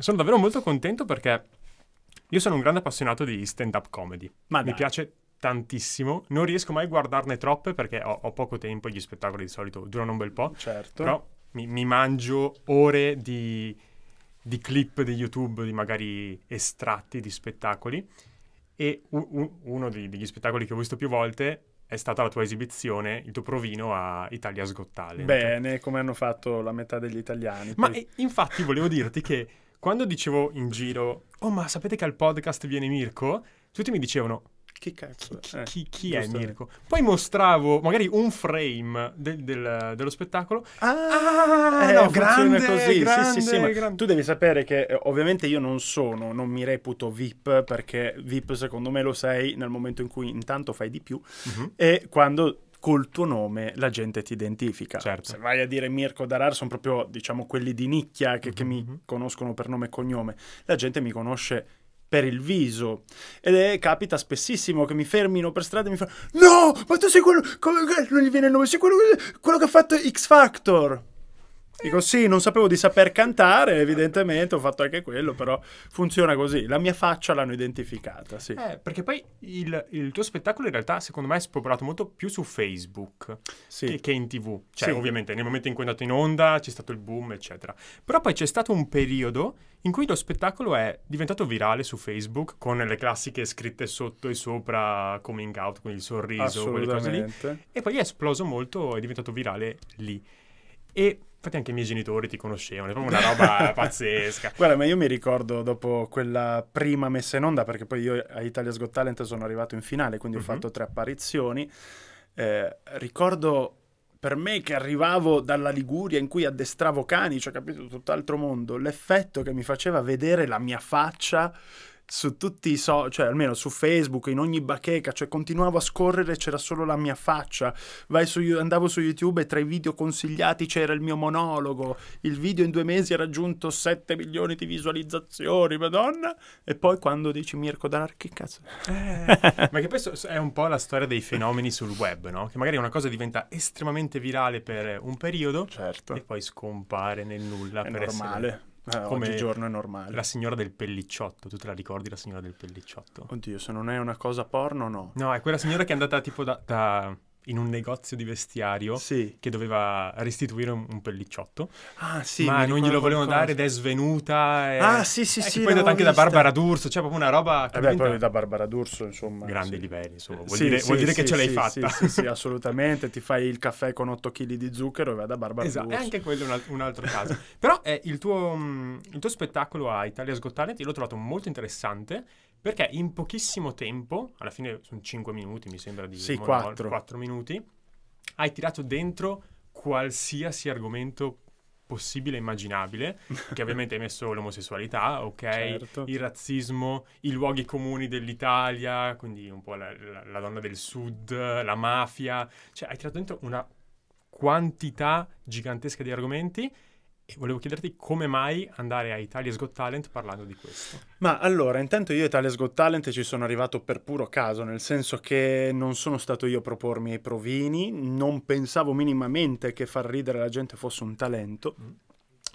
Sono davvero molto contento perché io sono un grande appassionato di stand-up comedy. Ma Mi piace tantissimo, non riesco mai a guardarne troppe perché ho, ho, poco tempo, e gli spettacoli di solito durano un bel po'. Certo. Però mi, mi mangio ore di, di, clip di YouTube, di magari estratti di spettacoli. E u, u, uno di, degli spettacoli che ho visto più volte è stata la tua esibizione, il tuo provino a Italia's Got Talent. Bene, come hanno fatto la metà degli italiani. Ma poi... infatti volevo dirti che quando dicevo in giro, oh ma sapete che al podcast viene Mirko? Tutti mi dicevano, chi cazzo chi, chi, chi, chi eh, è Mirko? Poi mostravo magari un frame del, del, dello spettacolo. Ah, ah eh, no, grande, così. Grande, sì, sì, sì, grande. tu devi sapere che eh, ovviamente io non sono, non mi reputo VIP perché VIP secondo me lo sei nel momento in cui intanto fai di più uh-huh. e quando col tuo nome la gente ti identifica. Certo. Se vai a dire Mirko Darar sono proprio diciamo quelli di nicchia che, mm-hmm. che mi mm-hmm. conoscono per nome e cognome. La gente mi conosce per il viso. Ed è, capita spessissimo che mi fermino per strada e mi fanno: No, ma tu sei quello. Come, non gli viene il nome, sei quello, quello che ha fatto X Factor. Dico sì, non sapevo di saper cantare, evidentemente ho fatto anche quello, però funziona così. La mia faccia l'hanno identificata, sì. Eh, perché poi il, il, tuo spettacolo in realtà secondo me è spopolato molto più su Facebook sì. che, che, in tv. Cioè sì. ovviamente nel momento in cui è andato in onda c'è stato il boom, eccetera. Però poi c'è stato un periodo in cui lo spettacolo è diventato virale su Facebook con le classiche scritte sotto e sopra coming out, quindi il sorriso, quelle cose lì. E poi è esploso molto, è diventato virale lì. E Infatti anche i miei genitori ti conoscevano, è proprio una roba pazzesca. Guarda, ma io mi ricordo dopo quella prima messa in onda, perché poi io a Italia's Got Talent sono arrivato in finale, quindi mm-hmm. ho mhm. fatto tre apparizioni. Eh, ricordo per me che arrivavo dalla Liguria in cui addestravo cani, cioè capito tutt'altro mondo, l'effetto che mi faceva vedere la mia faccia su tutti i social, cioè almeno su Facebook, in ogni bacheca, cioè continuavo a scorrere, c'era solo la mia faccia. Su, andavo su YouTube e tra i video consigliati c'era il mio monologo. Il video in due mesi ha raggiunto 7 milioni di visualizzazioni, madonna. E poi quando dici Mirko D'Alar, che cazzo? Eh, ma che questo è un po' la storia dei fenomeni sul web, no? Che magari una cosa diventa estremamente virale per un periodo certo. e poi scompare nel nulla. È per normale. Essere eh, Come oggigiorno è normale. La signora del pellicciotto, tu te la ricordi la signora del pellicciotto? Oddio, se non è una cosa porno, no. No, è quella signora che è andata tipo da, da in un negozio di vestiario sì. che doveva restituire un, un pellicciotto. Ah, sì, ma non glielo volevano qualcosa. dare ed è svenuta. E... Ah, sì, sì, eh, sì. Poi è andata anche vista. da Barbara D'Urso, cioè proprio una roba. Che eh beh, poi da Barbara D'Urso, insomma. Grandi sì. livelli, insomma. Vuol sì, dire, vuol dire che ce l'hai fatta. Sì, sì, assolutamente. Ti fai il caffè con 8 kg di zucchero e vai da Barbara esatto. D'Urso. E anche quello è un, un altro caso. Però eh, il, tuo, mh, mm, il tuo spettacolo a Italia's Got Talent, io l'ho trovato molto interessante perché in pochissimo tempo, alla fine sono 5 minuti mi sembra di... Sì, 4. 4 minuti, hai tirato dentro qualsiasi argomento possibile e immaginabile, che ovviamente hai messo l'omosessualità, ok, certo. il razzismo, i luoghi comuni dell'Italia, quindi un po' la, la, la donna del sud, la mafia, cioè hai tirato dentro una quantità gigantesca di argomenti e volevo chiederti come mai andare a Italia's Got Talent parlando di questo. Ma allora, intanto io a Italia's Got Talent ci sono arrivato per puro caso, nel senso che non sono stato io a propormi ai provini, non pensavo minimamente che far ridere la gente fosse un talento. Mm.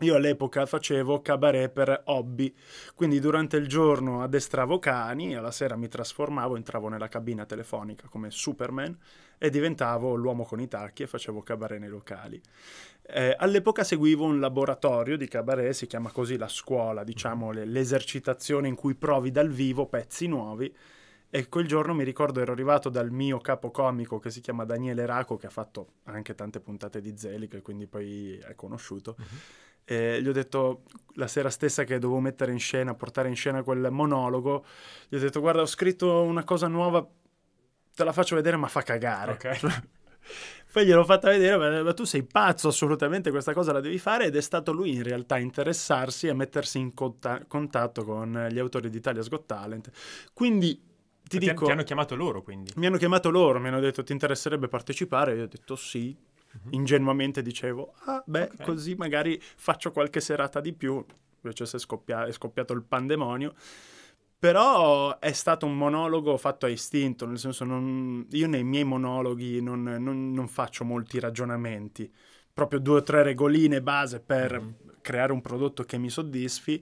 Io all'epoca facevo cabaret per hobby, quindi durante il giorno addestravo cani, alla sera mi trasformavo, entravo nella cabina telefonica come Superman e diventavo l'uomo con i tacchi e facevo cabaret nei locali. Eh, all'epoca seguivo un laboratorio di cabaret, si chiama così la scuola, diciamo l'esercitazione in cui provi dal vivo pezzi nuovi. E quel giorno mi ricordo ero arrivato dal mio capo comico che si chiama Daniele Raco, che ha fatto anche tante puntate di Zelig, e quindi poi è conosciuto. Mm-hmm. E gli ho detto la sera stessa che dovevo mettere in scena, portare in scena quel monologo, gli ho detto guarda ho scritto una cosa nuova, te la faccio vedere ma fa cagare. Ok. Poi gliel'ho fatta vedere, ma, tu sei pazzo, assolutamente questa cosa la devi fare ed è stato lui in realtà a interessarsi e a mettersi in conta- contatto con gli autori di Italia's Got Talent. Quindi ti, ti dico... Ti hanno chiamato loro quindi? Mi hanno chiamato loro, mi hanno detto ti interesserebbe partecipare? Io ho detto sì, mhm. ingenuamente dicevo, ah beh, okay. così magari faccio qualche serata di più, invece se scoppia- è scoppiato il pandemonio. Però è stato un monologo fatto a istinto, nel senso non, io nei miei monologhi non, non, non, faccio molti ragionamenti, proprio due o tre regoline base per mm-hmm. creare un prodotto che mi soddisfi,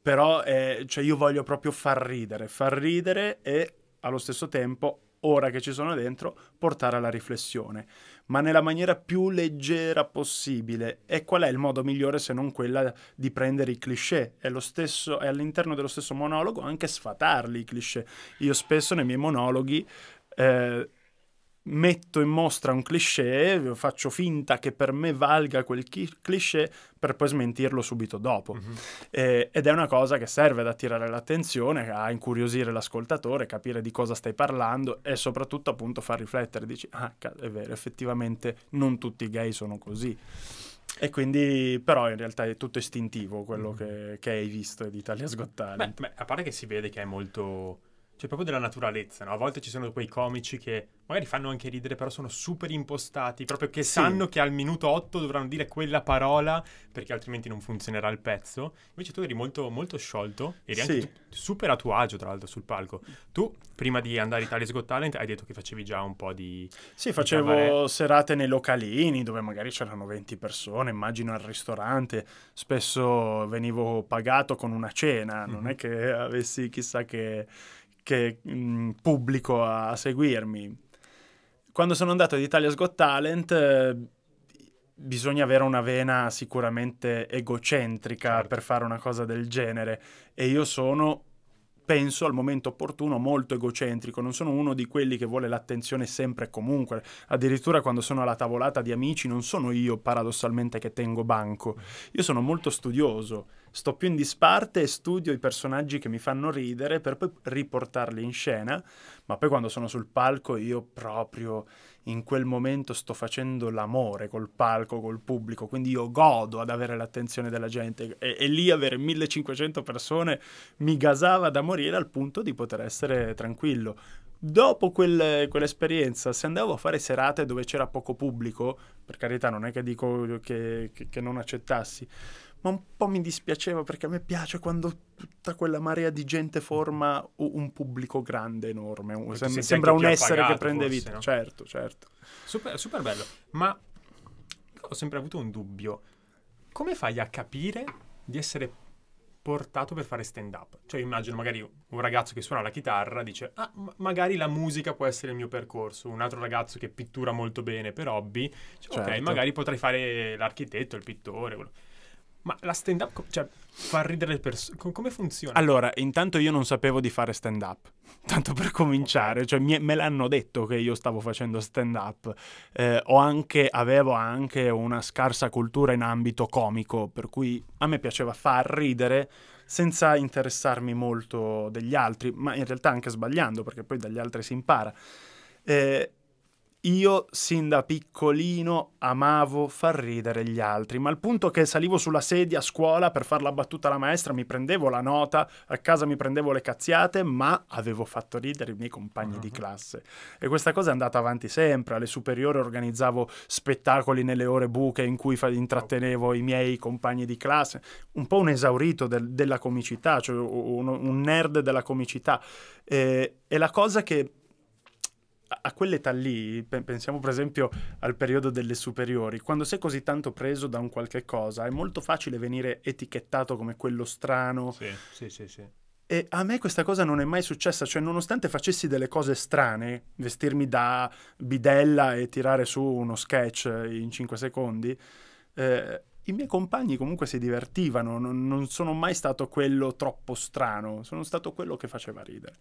però eh, cioè io voglio proprio far ridere, far ridere e allo stesso tempo ora che ci sono dentro, portare alla riflessione, ma nella maniera più leggera possibile. E qual è il modo migliore se non quella di prendere i cliché e, stesso, e all'interno dello stesso monologo anche sfatarli i cliché. Io spesso nei miei monologhi... Eh, metto in mostra un cliché, faccio finta che per me valga quel cliché per poi smentirlo subito dopo. Mm-hmm. Eh, ed è una cosa che serve ad attirare l'attenzione, a incuriosire l'ascoltatore, capire di cosa stai parlando e soprattutto appunto far riflettere, dici ah è vero, effettivamente non tutti i gay sono così. E quindi, però, in realtà è tutto istintivo quello mm-hmm. che, che, hai visto di Italia Sgottare. Beh, beh, a parte che si vede che è molto c'è cioè, proprio della naturalezza, no? A volte ci sono quei comici che magari fanno anche ridere, però sono super impostati, proprio che sì. sanno che al minuto 8 dovranno dire quella parola perché altrimenti non funzionerà il pezzo. Invece tu eri molto, molto sciolto, eri sì. anche super a tuo agio, tra l'altro, sul palco. Tu, prima di andare a Italia Got Talent, hai detto che facevi già un po' di... Sì, facevo cabaret. serate nei localini dove magari c'erano 20 persone, immagino al ristorante, spesso venivo pagato con una cena, mm-hmm. non mhm. è che avessi chissà che che mh, mm, pubblico a seguirmi. Quando sono andato ad Italia Got Talent eh, bisogna avere una vena sicuramente egocentrica certo. per fare una cosa del genere e io sono penso al momento opportuno molto egocentrico, non sono uno di quelli che vuole l'attenzione sempre e comunque, addirittura quando sono alla tavolata di amici non sono io paradossalmente che tengo banco, io sono molto studioso, sto più in disparte e studio i personaggi che mi fanno ridere per poi riportarli in scena, ma poi quando sono sul palco io proprio in quel momento sto facendo l'amore col palco, col pubblico, quindi io godo ad avere l'attenzione della gente e, e lì avere 1500 persone mi gasava da morire al punto di poter essere tranquillo. Dopo quel, quell'esperienza, se andavo a fare serate dove c'era poco pubblico, per carità non è che dico che, che, che non accettassi, ma un po' mi dispiaceva perché a me piace quando tutta quella marea di gente forma un pubblico grande, enorme. Un, sem- sembra un essere pagato, che prende forse, vita. No? Certo, certo. Super, super bello. Ma ho sempre avuto un dubbio. Come fai a capire di essere portato per fare stand up? Cioè immagino magari un ragazzo che suona la chitarra dice ah, ma magari la musica può essere il mio percorso, un altro ragazzo che pittura molto bene per hobby, cioè, certo. ok, magari potrei fare l'architetto, il pittore, quello. Ma la stand up, cioè, fa ridere le persone. come funziona? Allora, intanto io non sapevo di fare stand up. Tanto per cominciare, cioè, mi, me l'hanno detto che io stavo facendo stand up. Eh, anche, avevo anche una scarsa cultura in ambito comico, per cui a me piaceva far ridere senza interessarmi molto degli altri, ma in realtà anche sbagliando, perché poi dagli altri si impara. Eh, io sin da piccolino amavo far ridere gli altri, ma al punto che salivo sulla sedia a scuola per far la battuta alla maestra, mi prendevo la nota, a casa mi prendevo le cazziate, ma avevo fatto ridere i miei compagni uh-huh. di mhm. classe. E questa cosa è andata avanti sempre. Alle superiori organizzavo spettacoli nelle ore buche in cui fa- intrattenevo i miei compagni di classe. Un po' un esaurito del- della comicità, cioè un, un nerd della comicità. E, e la cosa che a quell'età lì, pensiamo per esempio al periodo delle superiori, quando sei così tanto preso da un qualche cosa, è molto facile venire etichettato come quello strano. Sì, sì, sì. sì. E a me questa cosa non è mai successa, cioè nonostante facessi delle cose strane, vestirmi da bidella e tirare su uno sketch in 5 secondi, eh, i miei compagni comunque si divertivano, non, non sono mai stato quello troppo strano, sono stato quello che faceva ridere.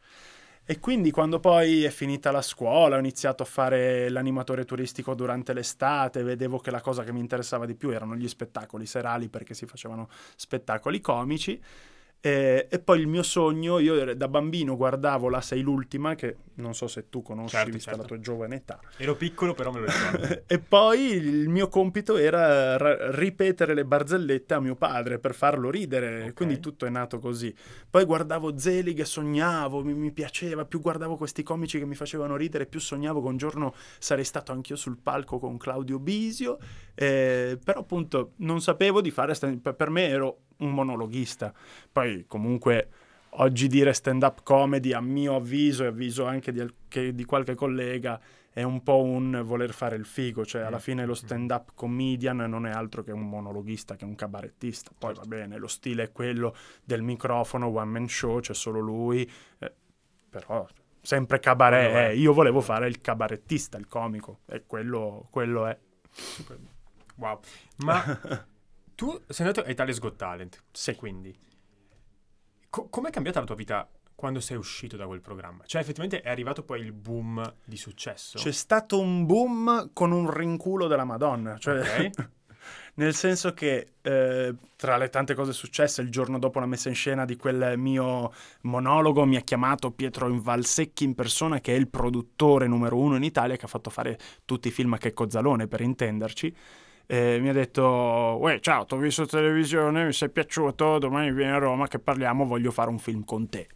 E quindi quando poi è finita la scuola, ho iniziato a fare l'animatore turistico durante l'estate, vedevo che la cosa che mi interessava di più erano gli spettacoli serali perché si facevano spettacoli comici. Eh, e poi il mio sogno, io da bambino guardavo la Sei l'ultima, che non so se tu conosci certo, vista certo. la tua giovane età. Ero piccolo, però me lo ricordo. e poi il mio compito era r- ripetere le barzellette a mio padre per farlo ridere, okay. quindi tutto è nato così. Poi guardavo Zelig e sognavo, mi, mi, piaceva, più guardavo questi comici che mi facevano ridere, più sognavo che un giorno sarei stato anch'io sul palco con Claudio Bisio, eh, però appunto non sapevo di fare, st- per me ero un monologhista. Poi comunque oggi dire stand-up comedy, a mio avviso e avviso anche di, di, qualche collega, è un po' un voler fare il figo, cioè alla mm. fine lo mm. stand-up comedian non è altro che un monologhista, che un cabarettista. Poi va certo. bene, lo stile è quello del microfono, one man show, c'è solo lui, eh, però sempre cabaret. Eh, io volevo fare il cabarettista, il comico, e quello, quello è. Wow. Ma tu sei andato a Italia's Got Talent, sei quindi. Co- com'è cambiata la tua vita quando sei uscito da quel programma? Cioè, effettivamente è arrivato poi il boom di successo. C'è stato un boom con un rinculo della Madonna. Cioè, okay. nel senso che eh, tra le tante cose successe, il giorno dopo la messa in scena di quel mio monologo, mi ha chiamato Pietro Invalsecchi in persona, che è il produttore numero uno in Italia, che ha fatto fare tutti i film a Checco Zalone, per intenderci eh, mi ha detto, Uè, ciao, ti ho visto televisione, mi sei piaciuto, domani vieni a Roma che parliamo, voglio fare un film con te.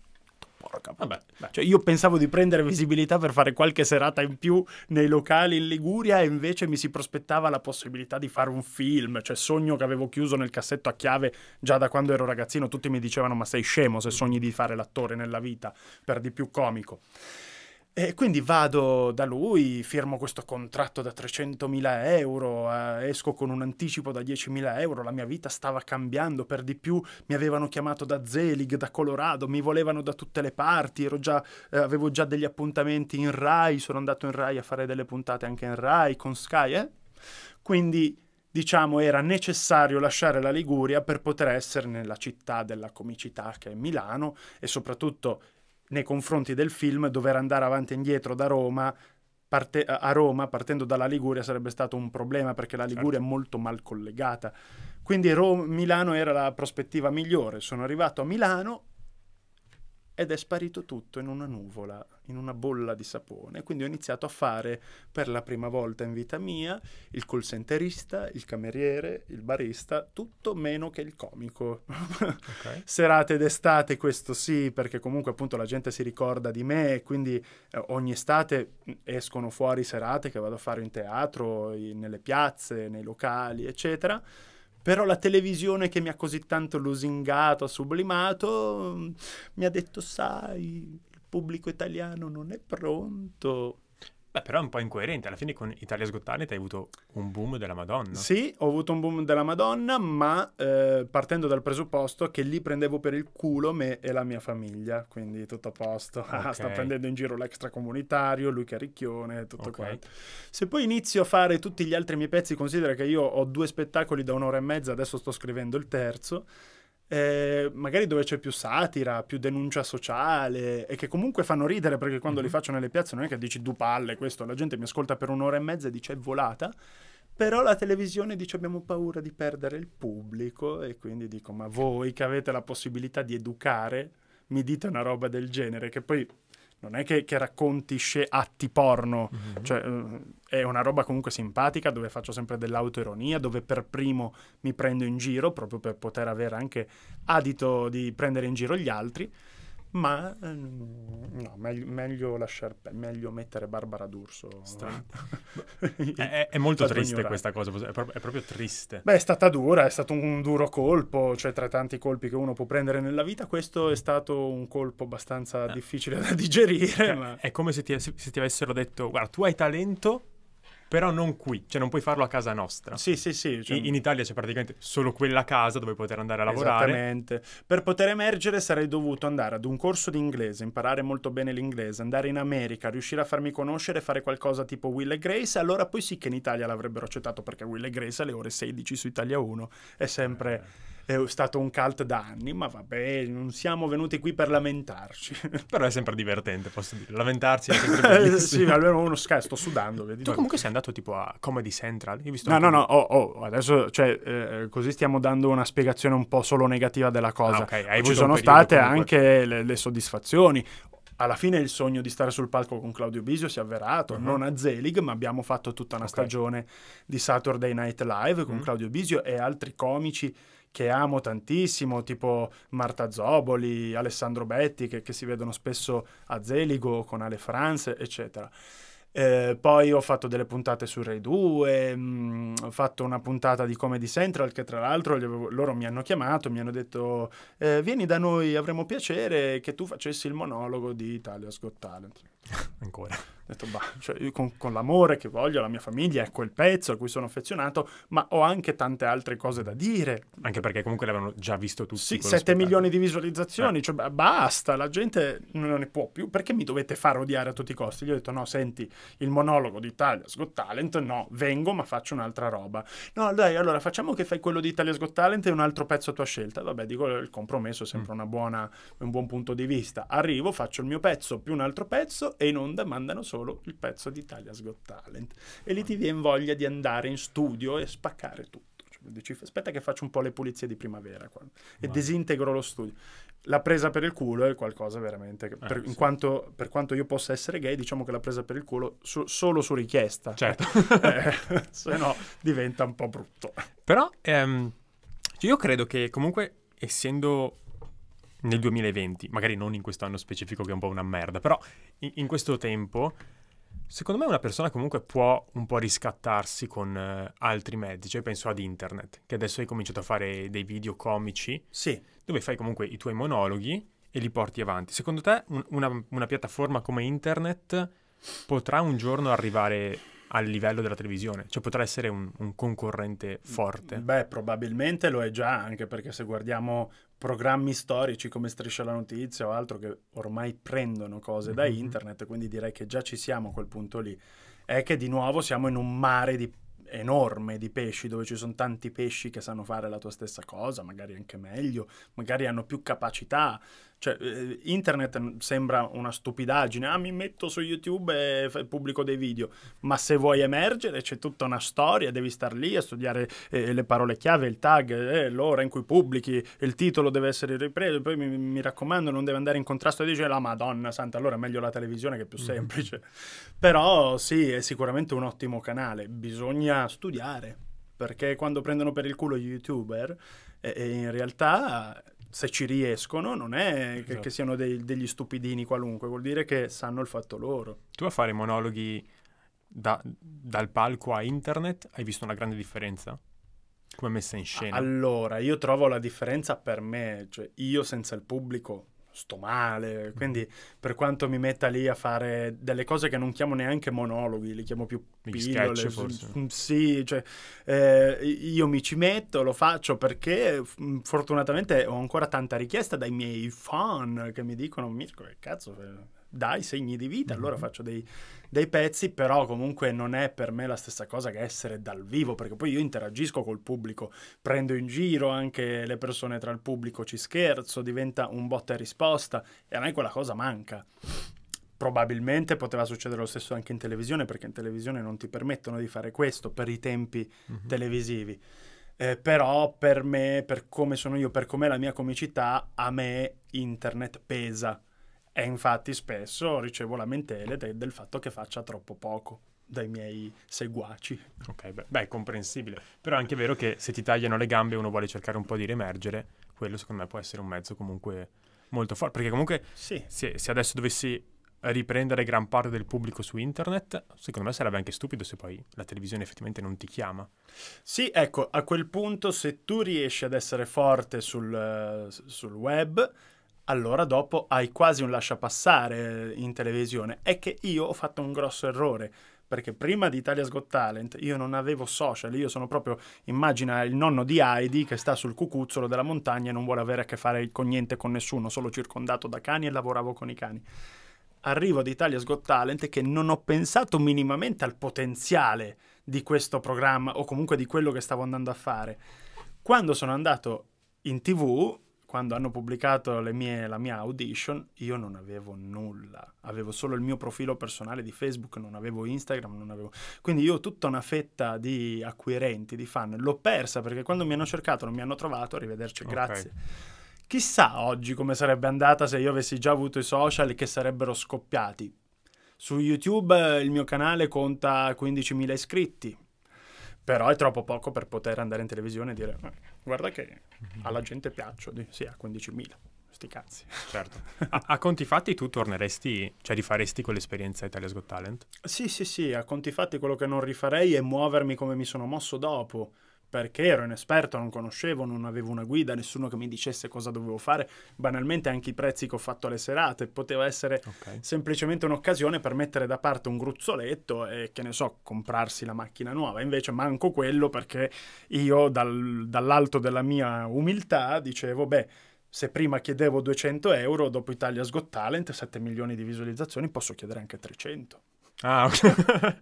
Vabbè, cioè, io pensavo di prendere visibilità per fare qualche serata in più nei locali in Liguria e invece mi si prospettava la possibilità di fare un film, cioè sogno che avevo chiuso nel cassetto a chiave già da quando ero ragazzino, tutti mi dicevano ma sei scemo se sogni di fare l'attore nella vita, per di più comico. E quindi vado da lui, firmo questo contratto da 300.000 euro, eh, esco con un anticipo da 10.000 euro, la mia vita stava cambiando, per di più mi avevano chiamato da Zelig, da Colorado, mi volevano da tutte le parti, già, eh, avevo già degli appuntamenti in Rai, sono andato in Rai a fare delle puntate anche in Rai, con Sky, eh? quindi diciamo era necessario lasciare la Liguria per poter essere nella città della comicità che è Milano e soprattutto nei confronti del film dover andare avanti e indietro da Roma parte- a Roma partendo dalla Liguria sarebbe stato un problema perché la Liguria certo. è molto mal collegata. Quindi Ro- Milano era la prospettiva migliore. Sono arrivato a Milano ed è sparito tutto in una nuvola in una bolla di sapone. Quindi ho iniziato a fare per la prima volta in vita mia il call centerista, il cameriere, il barista, tutto meno che il comico. Okay. Serate d'estate, questo sì, perché comunque appunto la gente si ricorda di me, e quindi eh, ogni estate escono fuori serate che vado a fare in teatro, in, nelle piazze, nei locali, eccetera però la televisione che mi ha così tanto lusingato, sublimato, mi ha detto, sai, pubblico italiano non è pronto. Beh, però è un po' incoerente. Alla fine con Italia Got Talent hai avuto un boom della Madonna. Sì, ho avuto un boom della Madonna, ma eh, partendo dal presupposto che lì prendevo per il culo me e la mia famiglia. Quindi tutto a posto. Okay. Sta prendendo in giro l'extracomunitario, lui che ricchione, tutto okay. quanto. Se poi inizio a fare tutti gli altri miei pezzi, considera che io ho due spettacoli da un'ora e mezza, adesso sto scrivendo il terzo eh, magari dove c'è più satira, più denuncia sociale e che comunque fanno ridere perché quando mm-hmm. li mhm. faccio nelle piazze non è che dici du palle questo, la gente mi ascolta per un'ora e mezza e dice è volata. Però la televisione dice abbiamo paura di perdere il pubblico e quindi dico ma voi che avete la possibilità di educare mi dite una roba del genere che poi non è che, che racconti sce- atti porno, mm-hmm. cioè eh, è una roba comunque simpatica dove faccio sempre dell'autoironia, dove per primo mi prendo in giro proprio per poter avere anche adito di prendere in giro gli altri ma ehm, no, meglio, meglio lasciar, meglio mettere Barbara D'Urso. è, è, molto triste ignorante. questa cosa, è proprio, è proprio, triste. Beh, è stata dura, è stato un duro colpo, cioè tra tanti colpi che uno può prendere nella vita, questo è stato un colpo abbastanza eh. difficile da digerire. Cioè, ma... È come se ti, se ti avessero detto, guarda, tu hai talento, però non qui, cioè non puoi farlo a casa nostra. Sì, sì, sì. Cioè... In, Italia c'è praticamente solo quella casa dove poter andare a lavorare. Esattamente. Per poter emergere sarei dovuto andare ad un corso di inglese, imparare molto bene l'inglese, andare in America, riuscire a farmi conoscere, fare qualcosa tipo Will e Grace, allora poi sì che in Italia l'avrebbero accettato perché Will e Grace alle ore 16 su Italia 1 è sempre... Eh è stato un cult da anni, ma vabbè, non siamo venuti qui per lamentarci. Però è sempre divertente, posso dire. Lamentarsi è sempre eh, Sì, almeno uno scherzo, sto sudando. Vedi? Tu comunque sei andato tipo a Comedy Central? Io visto no, no, no, oh, oh, adesso cioè, eh, così stiamo dando una spiegazione un po' solo negativa della ah, cosa. Ah, okay. Ci sono state comunque... anche le, le soddisfazioni alla fine il sogno di stare sul palco con Claudio Bisio si è avverato, uh-huh. non a Zelig, ma abbiamo fatto tutta una okay. stagione di Saturday Night Live con uh-huh. Claudio Bisio e altri comici che amo tantissimo, tipo Marta Zoboli, Alessandro Betti, che, che si vedono spesso a Zeligo con Ale Franze, eccetera. Eh, poi ho fatto delle puntate su Ray 2, mh, ho fatto una puntata di Comedy Central che tra l'altro loro mi hanno chiamato, mi hanno detto eh, vieni da noi, avremo piacere che tu facessi il monologo di Italia's Got Talent. Ancora. Ho detto, bah, cioè, con, con, l'amore che voglio la mia famiglia, è quel pezzo a cui sono affezionato, ma ho anche tante altre cose da dire. Anche perché comunque l'avevano già visto tutti. Sì, 7 spettacolo. milioni di visualizzazioni, eh. cioè bah, basta, la gente non ne può più. Perché mi dovete far odiare a tutti i costi? Gli ho detto, no, senti, il monologo di Italia's Got Talent, no, vengo ma faccio un'altra roba. No, dai, allora facciamo che fai quello di Italia's Got Talent e un altro pezzo a tua scelta. Vabbè, dico, il compromesso è sempre mm. buona, un buon punto di vista. Arrivo, faccio il mio pezzo più un altro pezzo e in onda mandano solo il pezzo di Italia's Got Talent. E lì ti viene voglia di andare in studio e spaccare tutto. Cioè, dici, aspetta che faccio un po' le pulizie di primavera qua. e disintegro lo studio. La presa per il culo è qualcosa veramente. Che, eh, per, sì. quanto, per, quanto, io possa essere gay, diciamo che la presa per il culo su, solo su richiesta. Certo. eh, se no diventa un po' brutto. Però ehm, cioè, io credo che comunque essendo nel 2020, magari non in questo anno specifico che è un po' una merda, però in, in questo tempo, secondo me una persona comunque può un po' riscattarsi con eh, altri mezzi, cioè penso ad internet, che adesso hai cominciato a fare dei video comici, sì. dove fai comunque i tuoi monologhi e li porti avanti. Secondo te un, una, una piattaforma come internet potrà un giorno arrivare al livello della televisione, cioè potrà essere un, un, concorrente forte. Beh, probabilmente lo è già, anche perché se guardiamo programmi storici come Striscia la Notizia o altro che ormai prendono cose da mhm. internet, quindi direi che già ci siamo a quel punto lì. È che di nuovo siamo in un mare di, enorme di pesci dove ci sono tanti pesci che sanno fare la tua stessa cosa, magari anche meglio, magari hanno più capacità, cioè, eh, internet sembra una stupidaggine, ah mi metto su YouTube e f- pubblico dei video, ma se vuoi emergere c'è tutta una storia, devi star lì a studiare eh, le parole chiave, il tag, eh, l'ora in cui pubblichi, il titolo deve essere ripreso, poi mi, mi raccomando non deve andare in contrasto e dice la madonna santa, allora è meglio la televisione che è più mm-hmm. semplice. Mm. Però sì, è sicuramente un ottimo canale, bisogna studiare, perché quando prendono per il culo gli youtuber, eh, in realtà se ci riescono, non è che, esatto. che siano dei, degli stupidini qualunque, vuol dire che sanno il fatto loro. Tu a fare monologhi da, dal palco a internet hai visto una grande differenza? Come messa in scena? Allora, io trovo la differenza per me, cioè io senza il pubblico sto male. Quindi, per quanto mi metta lì a fare delle cose che non chiamo neanche monologhi, li chiamo più pillole. Sketch, mm, Sì, cioè, eh, io mi ci metto, lo faccio perché mm, fortunatamente ho ancora tanta richiesta dai miei fan che mi dicono: Mirko, che cazzo, dai segni di vita, allora mm-hmm. faccio dei, dei, pezzi, però comunque non è per me la stessa cosa che essere dal vivo, perché poi io interagisco col pubblico, prendo in giro anche le persone tra il pubblico, ci scherzo, diventa un botta e risposta e a me quella cosa manca. Probabilmente poteva succedere lo stesso anche in televisione, perché in televisione non ti permettono di fare questo per i tempi mm-hmm. televisivi. Eh, però per me, per come sono io, per com'è la mia comicità, a me internet pesa e infatti spesso ricevo lamentele de- del fatto che faccia troppo poco dai miei seguaci. Ok, beh, beh, comprensibile. Però è anche vero che se ti tagliano le gambe e uno vuole cercare un po' di riemergere, quello secondo me può essere un mezzo comunque molto forte. Perché comunque sì. se, se adesso dovessi riprendere gran parte del pubblico su internet, secondo me sarebbe anche stupido se poi la televisione effettivamente non ti chiama. Sì, ecco, a quel punto se tu riesci ad essere forte sul, sul web allora dopo hai quasi un lasciapassare eh, in televisione. È che io ho fatto un grosso errore perché prima di Italia's Got Talent io non avevo social, io sono proprio, immagina il nonno di Heidi che sta sul cucuzzolo della montagna e non vuole avere a che fare con niente, con nessuno, solo circondato da cani e lavoravo con i cani. Arrivo ad Italia's Got Talent che non ho pensato minimamente al potenziale di questo programma o comunque di quello che stavo andando a fare. Quando sono andato in tv quando hanno pubblicato mie, la mia audition, io non avevo nulla. Avevo solo il mio profilo personale di Facebook, non avevo Instagram, non avevo... Quindi io tutta una fetta di acquirenti, di fan, l'ho persa perché quando mi hanno cercato non mi hanno trovato, arrivederci, okay. grazie. Chissà oggi come sarebbe andata se io avessi già avuto i social che sarebbero scoppiati. Su YouTube eh, il mio canale conta 15.000 iscritti, però è troppo poco per poter andare in televisione e dire eh, guarda che alla gente piaccio, di, sì, a 15.000, sti cazzi. Certo. A, a, conti fatti tu torneresti, cioè rifaresti quell'esperienza Italia's Got Talent? Sì, sì, sì, a conti fatti quello che non rifarei è muovermi come mi sono mosso dopo perché ero inesperto, non conoscevo, non avevo una guida, nessuno che mi dicesse cosa dovevo fare, banalmente anche i prezzi che ho fatto alle serate, poteva essere okay. semplicemente un'occasione per mettere da parte un gruzzoletto e che ne so, comprarsi la macchina nuova, invece manco quello perché io dal, dall'alto della mia umiltà dicevo, beh, se prima chiedevo 200 euro, dopo Italia's Got Talent, 7 milioni di visualizzazioni, posso chiedere anche 300. Ah, ok.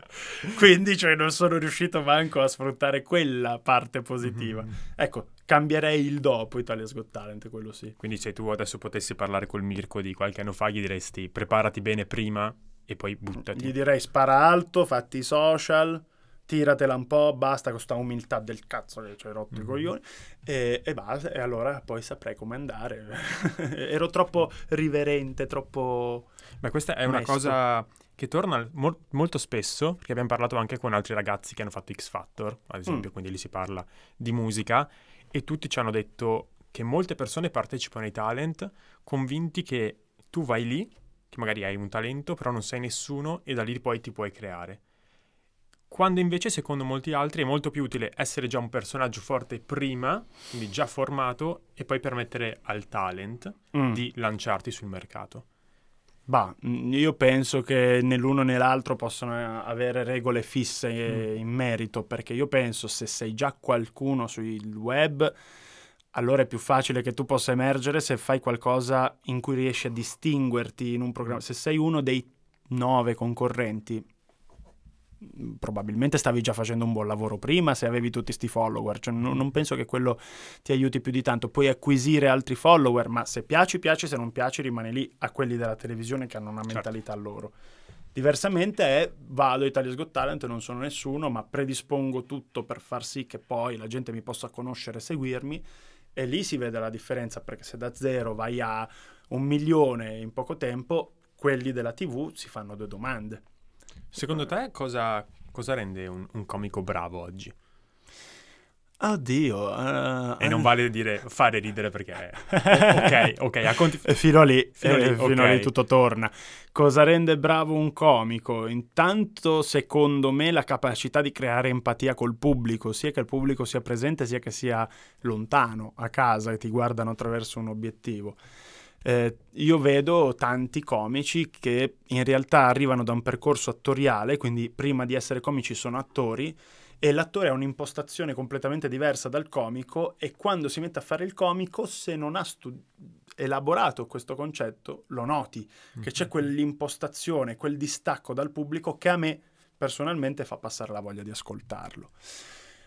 Quindi cioè, non sono riuscito manco a sfruttare quella parte positiva. Mm-hmm. Ecco, cambierei il dopo Italia's Got Talent, quello sì. Quindi se tu adesso potessi parlare col Mirko di qualche anno fa, gli diresti preparati bene prima e poi buttati. Gli direi spara alto, fatti i social, tiratela un po', basta con questa umiltà del cazzo che ci hai rotto mm-hmm. i coglioni e, e basta. E allora poi saprei come andare. Ero troppo riverente, troppo... Ma questa è una mesto. cosa che torna mol- molto spesso, perché abbiamo parlato anche con altri ragazzi che hanno fatto X Factor, ad esempio, mm. quindi lì si parla di musica, e tutti ci hanno detto che molte persone partecipano ai talent convinti che tu vai lì, che magari hai un talento, però non sei nessuno e da lì poi ti puoi creare. Quando invece, secondo molti altri, è molto più utile essere già un personaggio forte prima, quindi già formato, e poi permettere al talent mm. di lanciarti sul mercato. Bah, mm, io penso che né l'uno né l'altro possano eh, avere regole fisse eh, mm. in merito, perché io penso se sei già qualcuno sul web, allora è più facile che tu possa emergere se fai qualcosa in cui riesci a distinguerti in un programma. Se sei uno dei nove concorrenti, probabilmente stavi già facendo un buon lavoro prima se avevi tutti questi follower, cioè, no, non penso che quello ti aiuti più di tanto, puoi acquisire altri follower, ma se piaci piaci, se non piaci rimani lì a quelli della televisione che hanno una certo. mentalità certo. loro. Diversamente è vado a Italia's Got Talent, non sono nessuno, ma predispongo tutto per far sì che poi la gente mi possa conoscere e seguirmi e lì si vede la differenza perché se da zero vai a un milione in poco tempo, quelli della TV si fanno due domande Secondo te cosa, cosa rende un, un, comico bravo oggi? Oddio. Uh, e non eh. vale dire fare ridere perché... ok, ok, a conti... Fino lì, fino, lì, eh, okay. lì tutto torna. Cosa rende bravo un comico? Intanto, secondo me, la capacità di creare empatia col pubblico, sia che il pubblico sia presente, sia che sia lontano, a casa, e ti guardano attraverso un obiettivo eh, io vedo tanti comici che in realtà arrivano da un percorso attoriale, quindi prima di essere comici sono attori, e l'attore ha un'impostazione completamente diversa dal comico e quando si mette a fare il comico, se non ha studi- elaborato questo concetto, lo noti, mm-hmm. che c'è mm-hmm. quell'impostazione, quel distacco dal pubblico che a me personalmente fa passare la voglia di ascoltarlo.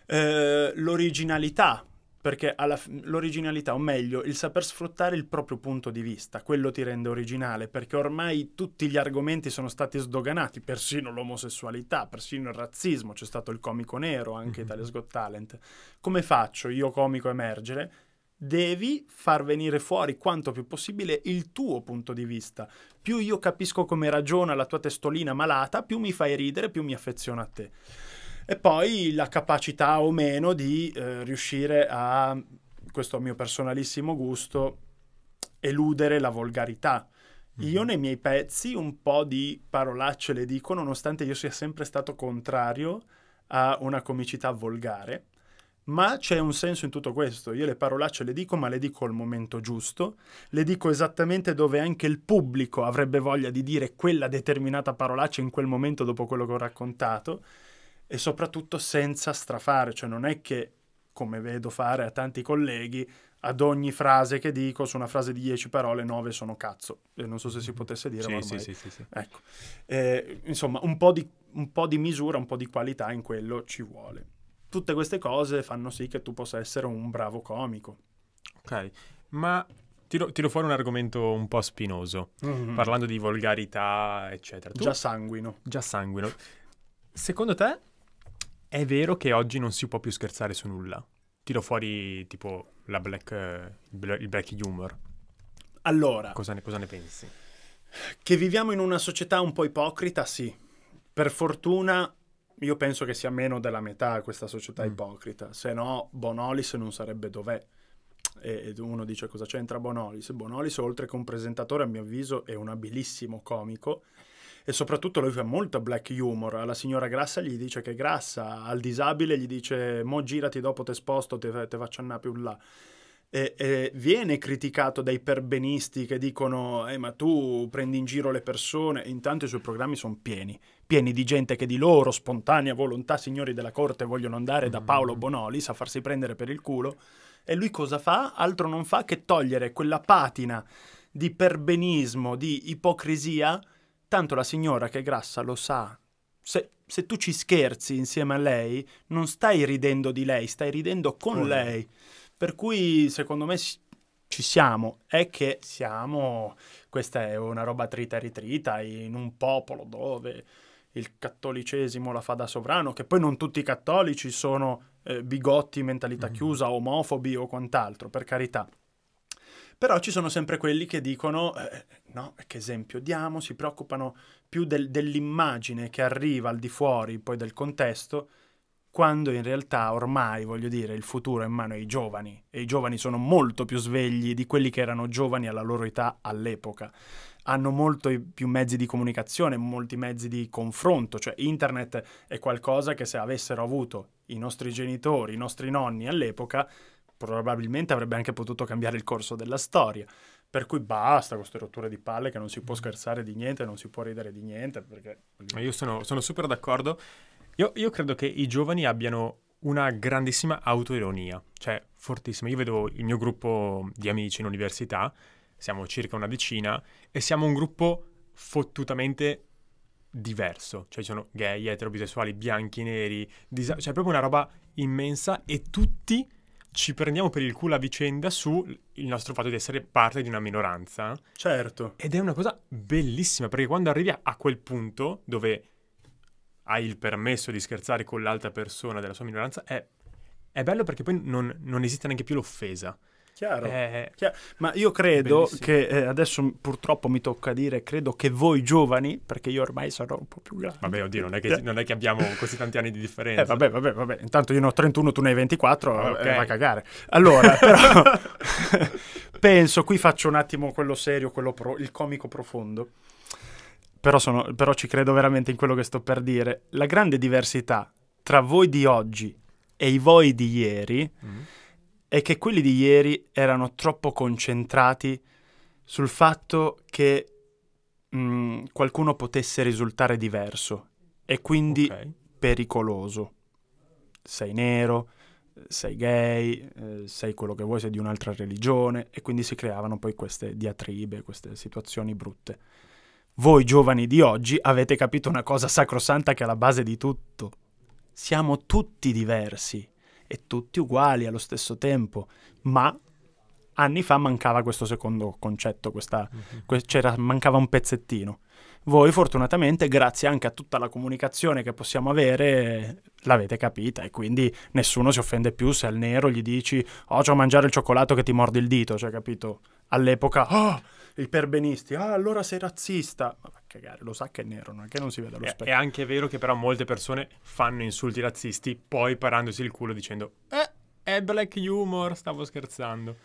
Eh, l'originalità perché l'originalità, o meglio, il saper sfruttare il proprio punto di vista, quello ti rende originale, perché ormai tutti gli argomenti sono stati sdoganati, persino l'omosessualità, persino il razzismo, c'è stato il comico nero anche mm-hmm. Italia's Got Talent. Come faccio io comico a emergere? devi far venire fuori quanto più possibile il tuo punto di vista. Più io capisco come ragiona la tua testolina malata, più mi fai ridere, più mi affeziona a te e poi la capacità o meno di eh, riuscire a, questo mio personalissimo gusto, eludere la volgarità. Mm-hmm. Io nei miei pezzi un po' di parolacce le dico, nonostante io sia sempre stato contrario a una comicità volgare, ma c'è un senso in tutto questo. Io le parolacce le dico, ma le dico al momento giusto, le dico esattamente dove anche il pubblico avrebbe voglia di dire quella determinata parolaccia in quel momento dopo quello che ho raccontato e soprattutto senza strafare, cioè non è che come vedo fare a tanti colleghi, ad ogni frase che dico, su una frase di 10 parole, 9 sono cazzo. E non so se si mm-hmm. potesse dire, sì, ma ormai... Sì, sì, sì, Ecco. Eh, insomma, un po, di, un po' di misura, un po' di qualità in quello ci vuole. Tutte queste cose fanno sì che tu possa essere un bravo comico. Ok, ma Tiro, tiro, fuori un argomento un po' spinoso, mm-hmm. parlando di volgarità, eccetera. Tu, già sanguino. Già sanguino. Secondo te è vero che oggi non si può più scherzare su nulla. Tiro fuori tipo la black, il black humor. Allora. Cosa ne, cosa ne pensi? Che viviamo in una società un po' ipocrita, sì. Per fortuna io penso che sia meno della metà questa società mm. ipocrita, se no Bonolis non sarebbe dov'è. e uno dice cosa c'entra Bonolis? Bonolis, oltre che un presentatore, a mio avviso, è un abilissimo comico e soprattutto lui fa molto black humor. Alla signora grassa gli dice che è grassa, al disabile gli dice mo girati dopo te sposto, te, te faccio andare più là. E, e, viene criticato dai perbenisti che dicono eh, ma tu prendi in giro le persone intanto i suoi programmi sono pieni pieni di gente che di loro spontanea volontà signori della corte vogliono andare da mm. Paolo Bonolis a farsi prendere per il culo e lui cosa fa? altro non fa che togliere quella patina di perbenismo, di ipocrisia tanto la signora che è grassa lo sa. Se, se tu ci scherzi insieme a lei, non stai ridendo di lei, stai ridendo con mm. lei. Per cui secondo me ci siamo, è che siamo, questa è una roba trita e ritrita in un popolo dove il cattolicesimo la fa da sovrano, che poi non tutti i cattolici sono eh, bigotti, mentalità mm. chiusa, omofobi o quant'altro, per carità. Però ci sono sempre quelli che dicono, eh, no, che esempio diamo, si preoccupano più del, dell'immagine che arriva al di fuori poi del contesto, quando in realtà ormai, voglio dire, il futuro è in mano ai giovani e i giovani sono molto più svegli di quelli che erano giovani alla loro età all'epoca. Hanno molto più mezzi di comunicazione, molti mezzi di confronto, cioè internet è qualcosa che se avessero avuto i nostri genitori, i nostri nonni all'epoca, probabilmente avrebbe anche potuto cambiare il corso della storia. Per cui basta con queste rotture di palle che non si può mm. scherzare di niente, non si può ridere di niente. Perché... Io sono, sono super d'accordo. Io, io credo che i giovani abbiano una grandissima autoironia, cioè fortissima. Io vedo il mio gruppo di amici in università, siamo circa una decina, e siamo un gruppo fottutamente diverso, cioè ci sono gay, etero, bisessuali, bianchi, neri, dis- cioè proprio una roba immensa e tutti ci prendiamo per il culo a vicenda sul nostro fatto di essere parte di una minoranza. Certo. Ed è una cosa bellissima, perché quando arrivi a quel punto dove hai il permesso di scherzare con l'altra persona della sua minoranza, è, è bello perché poi non, non esiste neanche più l'offesa. Chiaro, eh, chiaro, ma io credo bellissimo. che eh, adesso purtroppo mi tocca dire, credo che voi giovani, perché io ormai sarò un po' più grande. Vabbè, oddio, non è che, non è che abbiamo così tanti anni di differenza. Eh, vabbè, vabbè, vabbè, intanto io ne ho 31, tu ne hai 24, ah, eh, okay. va a cagare. Allora, però penso, qui faccio un attimo quello serio, quello pro, il comico profondo, però, sono, però ci credo veramente in quello che sto per dire. La grande diversità tra voi di oggi e i voi di ieri... Mm è che quelli di ieri erano troppo concentrati sul fatto che mh, mm, qualcuno potesse risultare diverso e quindi okay. pericoloso. Sei nero, sei gay, eh, sei quello che vuoi, sei di un'altra religione e quindi si creavano poi queste diatribe, queste situazioni brutte. Voi giovani di oggi avete capito una cosa sacrosanta che è la base di tutto. Siamo tutti diversi e tutti uguali allo stesso tempo, ma anni fa mancava questo secondo concetto, questa, mm-hmm. que- mancava un pezzettino. Voi fortunatamente, grazie anche a tutta la comunicazione che possiamo avere, l'avete capita e quindi nessuno si offende più se al nero gli dici «Oh, c'ho a mangiare il cioccolato che ti morde il dito», cioè capito? All'epoca «Oh!» i perbenisti, ah allora sei razzista. Ma cagare, lo sa che è nero, non è che non si vede lo specchio. È anche vero che però molte persone fanno insulti razzisti, poi parandosi il culo dicendo, eh, è black humor, stavo scherzando.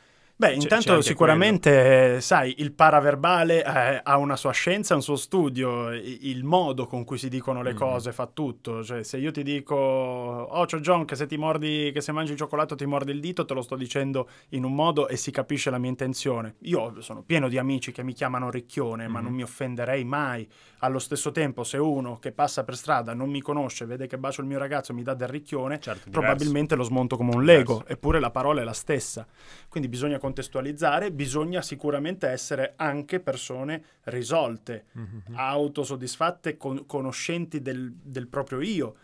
Beh, intanto sicuramente, quello. sai, il paraverbale eh, ha una sua scienza, un suo studio, il modo con cui si dicono le mm. cose fa tutto. Cioè, se io ti dico, oh, c'ho John, che se ti mordi, che se mangi il cioccolato ti mordi il dito, te lo sto dicendo in un modo e si capisce la mia intenzione. Io sono pieno di amici che mi chiamano ricchione, mm. ma non mm-hmm. mi offenderei mai. Allo stesso tempo, se uno che passa per strada non mi conosce, vede che bacio il mio ragazzo e mi dà del ricchione, certo, probabilmente lo smonto come un diverso. lego, eppure la parola è la stessa. Quindi bisogna continuare contestualizzare, bisogna sicuramente essere anche persone risolte, mm-hmm. autosoddisfatte, con- conoscenti del, del proprio io.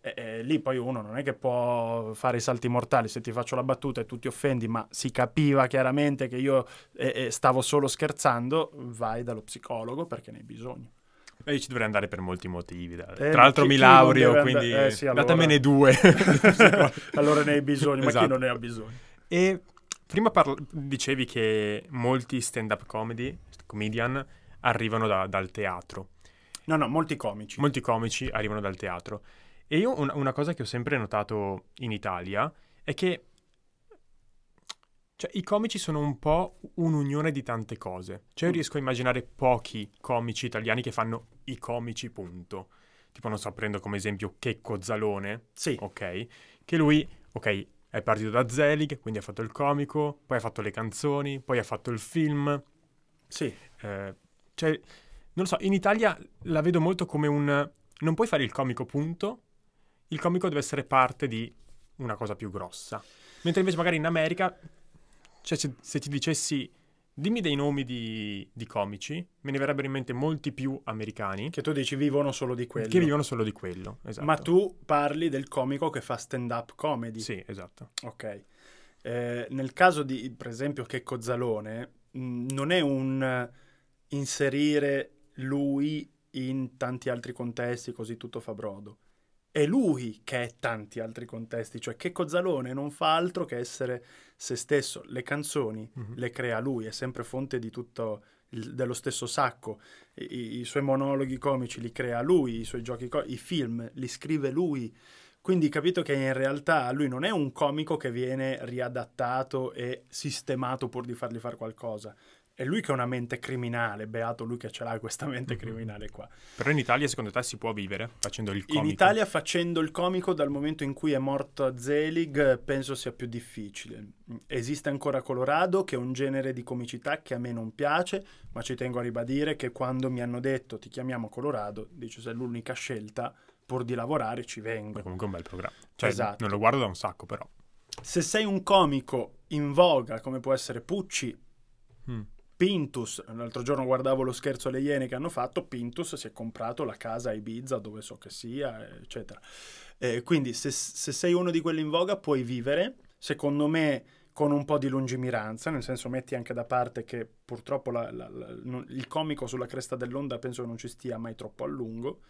E, e, lì poi uno non è che può fare i salti mortali, se ti faccio la battuta e tu ti offendi, ma si capiva chiaramente che io eh, stavo solo scherzando, vai dallo psicologo perché ne hai bisogno. E io ci dovrei andare per molti motivi. Eh, Tra l'altro mi laureo, quindi and- eh, sì, allora... datemene due. allora ne hai bisogno, esatto. ma chi esatto. non ne ha bisogno? E Prima parla- dicevi che molti stand-up comedy, comedian, arrivano da- dal teatro. No, no, molti comici. Molti comici arrivano dal teatro. E io un- una cosa che ho sempre notato in Italia è che cioè, i comici sono un po' un'unione di tante cose. Cioè, io mm. riesco a immaginare pochi comici italiani che fanno i comici, punto. Tipo, non so, prendo come esempio Checco Zalone. Sì. Ok? Che lui, ok, è partito da Zelig, quindi ha fatto il comico, poi ha fatto le canzoni, poi ha fatto il film. Sì. Eh, cioè, non lo so, in Italia la vedo molto come un... Non puoi fare il comico punto, il comico deve essere parte di una cosa più grossa. Mentre invece magari in America, cioè se, se ti dicessi Dimmi dei nomi di, di, comici, me ne verrebbero in mente molti più americani. Che tu dici vivono solo di quello. Che vivono solo di quello, esatto. Ma tu parli del comico che fa stand-up comedy. Sì, esatto. Ok. Eh, nel caso di, per esempio, Checco Zalone, mh, mm, non è un eh, inserire lui in tanti altri contesti così tutto fa brodo è lui che è tanti altri contesti, cioè che Cozzalone non fa altro che essere se stesso, le canzoni mm-hmm. le crea lui, è sempre fonte di tutto il, dello stesso sacco, I, I, suoi monologhi comici li crea lui, i suoi giochi, co- i film li scrive lui, quindi capito che in realtà lui non è un comico che viene riadattato e sistemato pur di fargli fare qualcosa, è lui che ha una mente criminale, beato lui che ce l'ha questa mm-hmm. mente criminale qua. Però in Italia secondo te si può vivere facendo il comico? In Italia facendo il comico dal momento in cui è morto Zelig penso sia più difficile. Esiste ancora Colorado che è un genere di comicità che a me non piace, ma ci tengo a ribadire che quando mi hanno detto ti chiamiamo Colorado, dice se è l'unica scelta, pur di lavorare ci vengo. È comunque un bel programma. Cioè, esatto. non lo guardo da un sacco però. Se sei un comico in voga come può essere Pucci... Mm Pintus, l'altro giorno guardavo lo scherzo alle Iene che hanno fatto, Pintus si è comprato la casa a Ibiza, dove so che sia, eccetera. Eh, quindi se, se, sei uno di quelli in voga puoi vivere, secondo me con un po' di lungimiranza, nel senso metti anche da parte che purtroppo la, la, la, il comico sulla cresta dell'onda penso non ci stia mai troppo a lungo.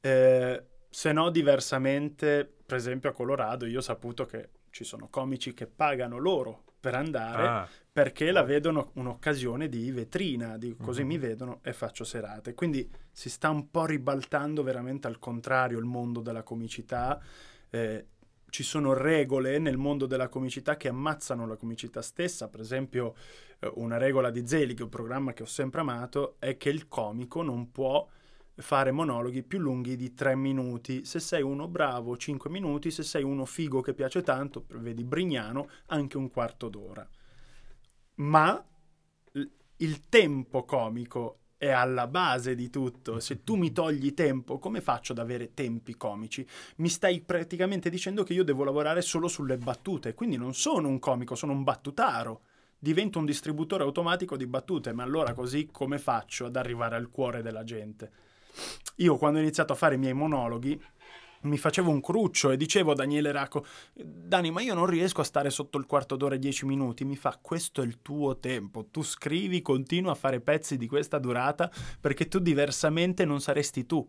Eh, se no, diversamente, per esempio a Colorado, io ho saputo che ci sono comici che pagano loro per andare, ah perché la vedono un'occasione di vetrina, di così mm-hmm. mi vedono e faccio serate. Quindi si sta un po' ribaltando veramente al contrario il mondo della comicità. Eh, ci sono regole nel mondo della comicità che ammazzano la comicità stessa, per esempio eh, una regola di Zelig, un programma che ho sempre amato, è che il comico non può fare monologhi più lunghi di tre minuti. Se sei uno bravo, cinque minuti, se sei uno figo che piace tanto, vedi Brignano, anche un quarto d'ora ma il tempo comico è alla base di tutto. Se tu mi togli tempo, come faccio ad avere tempi comici? Mi stai praticamente dicendo che io devo lavorare solo sulle battute, quindi non sono un comico, sono un battutaro. Divento un distributore automatico di battute, ma allora così come faccio ad arrivare al cuore della gente? Io quando ho iniziato a fare i miei monologhi, mi facevo un cruccio e dicevo a Daniele Raco, Dani, ma io non riesco a stare sotto il quarto d'ora e dieci minuti, mi fa, questo è il tuo tempo, tu scrivi, continua a fare pezzi di questa durata perché tu diversamente non saresti tu.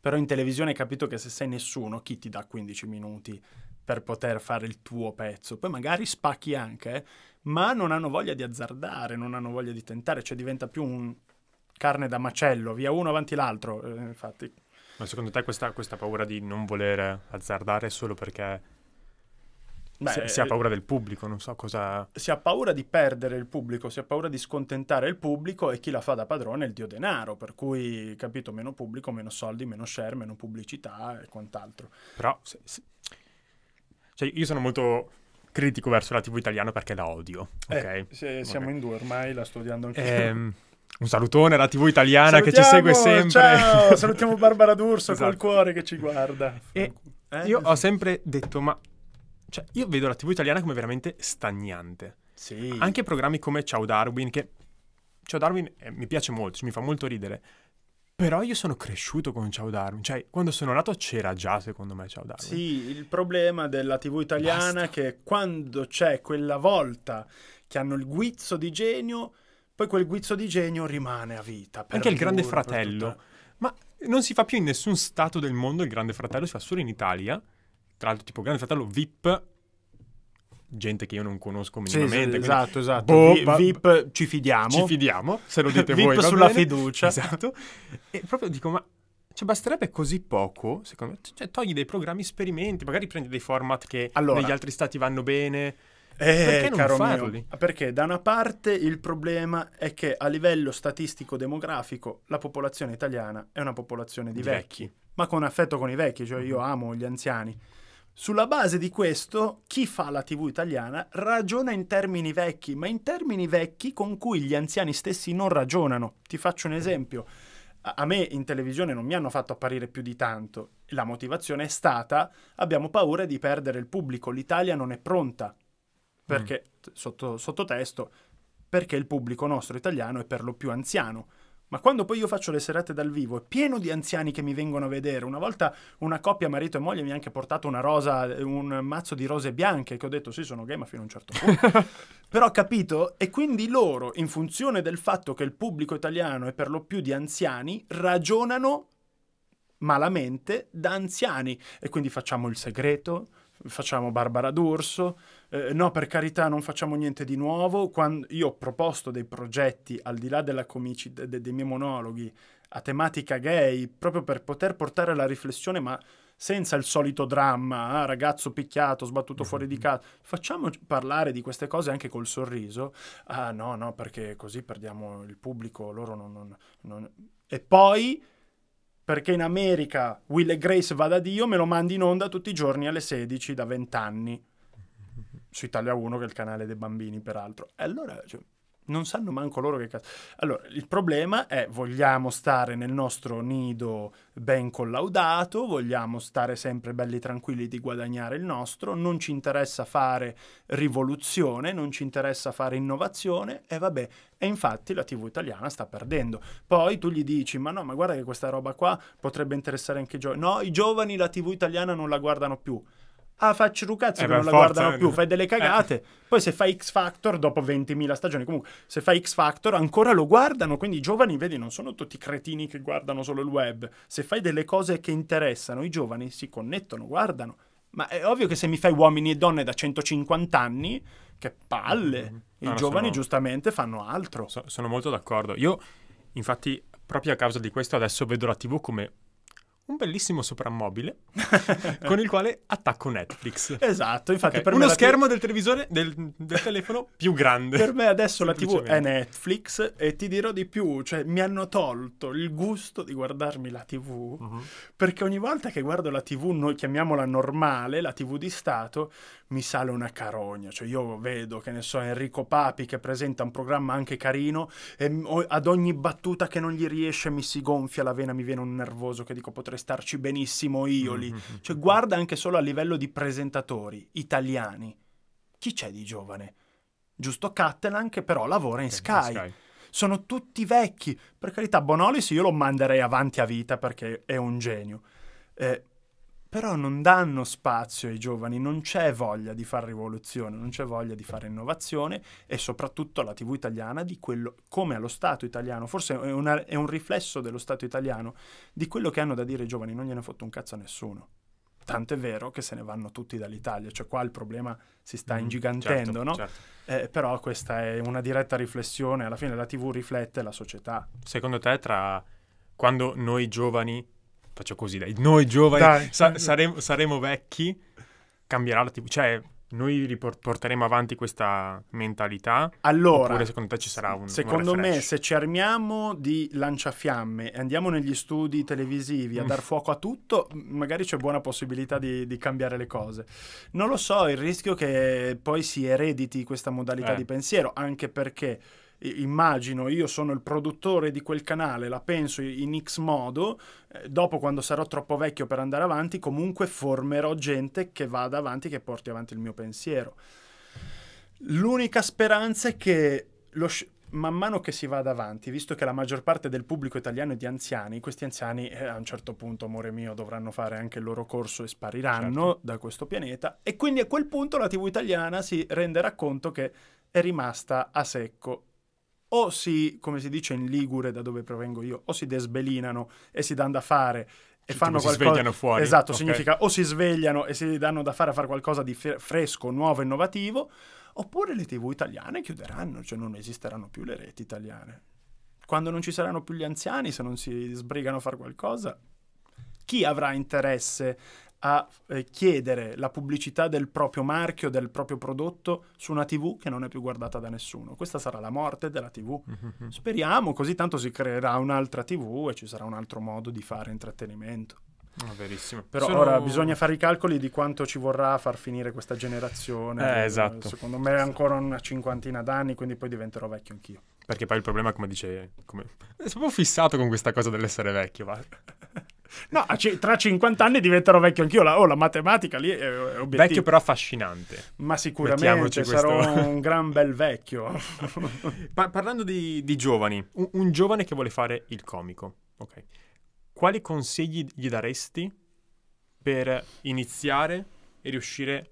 Però in televisione hai capito che se sei nessuno, chi ti dà 15 minuti per poter fare il tuo pezzo? Poi magari spacchi anche, eh? ma non hanno voglia di azzardare, non hanno voglia di tentare, cioè diventa più un carne da macello, via uno avanti l'altro, eh, infatti ma secondo te questa, questa paura di non volere azzardare solo perché Beh, si, si, ha paura eh, del pubblico, non so cosa... Si ha paura di perdere il pubblico, si ha paura di scontentare il pubblico e chi la fa da padrone è il dio denaro, per cui, capito, meno pubblico, meno soldi, meno share, meno pubblicità e quant'altro. Però, se, se... Cioè, io sono molto critico verso la TV italiana perché la odio. Eh, okay? siamo okay. in due ormai, la sto odiando anche ehm, un salutone alla TV italiana salutiamo, che ci segue sempre. Ciao, salutiamo Barbara D'Urso esatto. col cuore che ci guarda. E eh? io ho esatto. sempre detto, ma cioè, io vedo la TV italiana come veramente stagnante. Sì. Anche programmi come Ciao Darwin, che Ciao Darwin eh, mi piace molto, cioè, mi fa molto ridere. Però io sono cresciuto con Ciao Darwin, cioè quando sono nato c'era già secondo me Ciao Darwin. Sì, il problema della TV italiana Basta. è che quando c'è quella volta che hanno il guizzo di genio, poi quel guizzo di genio rimane a vita. Anche il grande fratello. Eh. Ma non si fa più in nessun stato del mondo il grande fratello, si fa solo in Italia. Tra l'altro, tipo grande fratello VIP, gente che io non conosco minimamente. Sì, sì, esatto, esatto. Boh, Vi, VIP ci fidiamo. Ci fidiamo, se lo dite VIP voi. VIP sulla bene. fiducia. Esatto. E proprio dico, ma cioè, basterebbe così poco, secondo me. Cioè, togli dei programmi, sperimenti, magari prendi dei format che allora, negli altri stati vanno bene. Eh, perché non caro farli? Mio, perché da una parte il problema è che a livello statistico demografico la popolazione italiana è una popolazione di, di vecchi. vecchi, ma con affetto con i vecchi, cioè io mhm. amo gli anziani. Sulla base di questo, chi fa la TV italiana ragiona in termini vecchi, ma in termini vecchi con cui gli anziani stessi non ragionano. Ti faccio un esempio. A me in televisione non mi hanno fatto apparire più di tanto. La motivazione è stata abbiamo paura di perdere il pubblico, l'Italia non è pronta perché mm. sotto, sottotesto, perché il pubblico nostro italiano è per lo più anziano. Ma quando poi io faccio le serate dal vivo, è pieno di anziani che mi vengono a vedere. Una volta una coppia, marito e moglie, mi ha anche portato una rosa, un mazzo di rose bianche, che ho detto sì, sono gay, ma fino a un certo punto. Però ho capito, e quindi loro, in funzione del fatto che il pubblico italiano è per lo più di anziani, ragionano malamente da anziani. E quindi facciamo il segreto, facciamo Barbara D'Urso, eh, no per carità non facciamo niente di nuovo, Quando io ho proposto dei progetti al di là della comicità, de- dei miei monologhi a tematica gay, proprio per poter portare alla riflessione, ma senza il solito dramma, ah, ragazzo picchiato, sbattuto mm-hmm. fuori di casa. Facciamo parlare di queste cose anche col sorriso. Ah no, no, perché così perdiamo il pubblico, loro non... non, non... E poi perché in America Will e Grace vada da Dio, me lo mandi in onda tutti i giorni alle 16 da 20 anni su Italia 1, che è il canale dei bambini, peraltro. E allora cioè, non sanno manco loro che cazzo. Allora, il problema è vogliamo stare nel nostro nido ben collaudato, vogliamo stare sempre belli tranquilli di guadagnare il nostro, non ci interessa fare rivoluzione, non ci interessa fare innovazione e vabbè, e infatti la TV italiana sta perdendo. Poi tu gli dici "Ma no, ma guarda che questa roba qua potrebbe interessare anche i giovani". No, i giovani la TV italiana non la guardano più ah faccio Rucazzo eh che beh, non la guardano più, eh. fai delle eh. cagate. Eh. Poi se fai X Factor, dopo 20.000 stagioni, comunque se fai X Factor ancora lo guardano, quindi i giovani, vedi, non sono tutti cretini che guardano solo il web. Se fai delle cose che interessano i giovani, si connettono, guardano. Ma è ovvio che se mi fai uomini e donne da 150 anni, che palle! Mm-hmm. I no, giovani sono... giustamente fanno altro. So, sono molto d'accordo. Io, infatti, proprio a causa di questo adesso vedo la TV come un bellissimo soprammobile con il quale attacco Netflix. Esatto, infatti okay. per uno schermo t- del televisore del, del telefono più grande. Per me adesso la TV è Netflix e ti dirò di più, cioè mi hanno tolto il gusto di guardarmi la TV uh-huh. Mhm. perché ogni volta che guardo la TV, noi chiamiamola normale, la TV di stato, mi sale una carogna. Cioè io vedo, che ne so, Enrico Papi che presenta un programma anche carino e ad ogni battuta che non gli riesce mi si gonfia la vena, mi viene un nervoso che dico potrei starci benissimo io lì. Mm-hmm. Cioè guarda anche solo a livello di presentatori italiani. Chi c'è di giovane? Giusto Cattelan che però lavora in Sky. In Sky sono tutti vecchi. Per carità, Bonolis io lo manderei avanti a vita perché è un genio. Eh, però non danno spazio ai giovani, non c'è voglia di fare rivoluzione, non c'è voglia di fare innovazione e soprattutto la TV italiana di quello, come allo Stato italiano, forse è, una, è un riflesso dello Stato italiano, di quello che hanno da dire i giovani, non gliene fotte un cazzo a nessuno. Tanto è vero che se ne vanno tutti dall'Italia, cioè qua il problema si sta mm, certo, ingigantendo, certo, no? Certo. Eh, però questa è una diretta riflessione, alla fine la TV riflette la società. Secondo te tra quando noi giovani faccio così, dai, noi giovani dai. Sa- saremo, saremo, vecchi, cambierà la TV, cioè noi riport- porteremo avanti questa mentalità? Allora, oppure secondo te ci sarà un Secondo me se ci armiamo di lanciafiamme e andiamo negli studi televisivi a mm. dar fuoco a tutto, magari c'è buona possibilità di, di, cambiare le cose. Non lo so, il rischio che poi si erediti questa modalità eh. di pensiero, anche perché immagino io sono il produttore di quel canale, la penso in X modo, eh, dopo quando sarò troppo vecchio per andare avanti, comunque formerò gente che vada avanti, che porti avanti il mio pensiero. L'unica speranza è che lo, man mano che si vada avanti, visto che la maggior parte del pubblico italiano è di anziani, questi anziani eh, a un certo punto, amore mio, dovranno fare anche il loro corso e spariranno certo. da questo pianeta. E quindi a quel punto la TV italiana si renderà conto che è rimasta a secco o si, come si dice in Ligure, da dove provengo io, o si desbelinano e si danno da fare e Tutti fanno qualcosa... Si svegliano fuori. Esatto, okay. significa o si svegliano e si danno da fare a fare qualcosa di fresco, nuovo, innovativo, oppure le tv italiane chiuderanno, cioè non esisteranno più le reti italiane. Quando non ci saranno più gli anziani, se non si sbrigano a fare qualcosa, chi avrà interesse a eh, chiedere la pubblicità del proprio marchio, del proprio prodotto su una TV che non è più guardata da nessuno. Questa sarà la morte della TV. Mm-hmm. Speriamo, così tanto si creerà un'altra TV e ci sarà un altro modo di fare intrattenimento. Ah, verissimo. Però Sono... ora bisogna fare i calcoli di quanto ci vorrà a far finire questa generazione. Eh, esatto. Secondo me è ancora una cinquantina d'anni, quindi poi diventerò vecchio anch'io. Perché poi il problema, come dice... Come... Sono fissato con questa cosa dell'essere vecchio, va. No, tra 50 anni diventerò vecchio anch'io. La, oh, la matematica lì è obiettivo. Vecchio però affascinante. Ma sicuramente sarò un gran bel vecchio. pa- parlando di, di giovani, un, un, giovane che vuole fare il comico, ok. Quali consigli gli daresti per iniziare e riuscire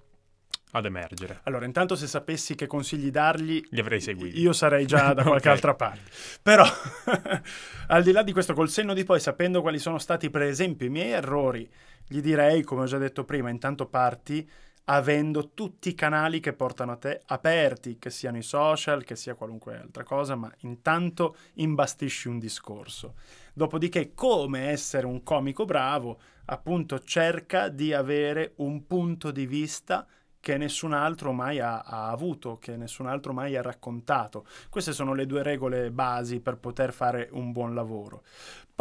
ad emergere. Allora, intanto se sapessi che consigli dargli, li avrei seguiti. Io sarei già da qualche okay. altra parte. Però al di là di questo col senno di poi, sapendo quali sono stati per esempio i miei errori, gli direi, come ho già detto prima, intanto parti avendo tutti i canali che portano a te aperti, che siano i social, che sia qualunque altra cosa, ma intanto imbastisci un discorso. Dopodiché, come essere un comico bravo, appunto cerca di avere un punto di vista che nessun altro mai ha, ha, avuto, che nessun altro mai ha raccontato. Queste sono le due regole basi per poter fare un buon lavoro.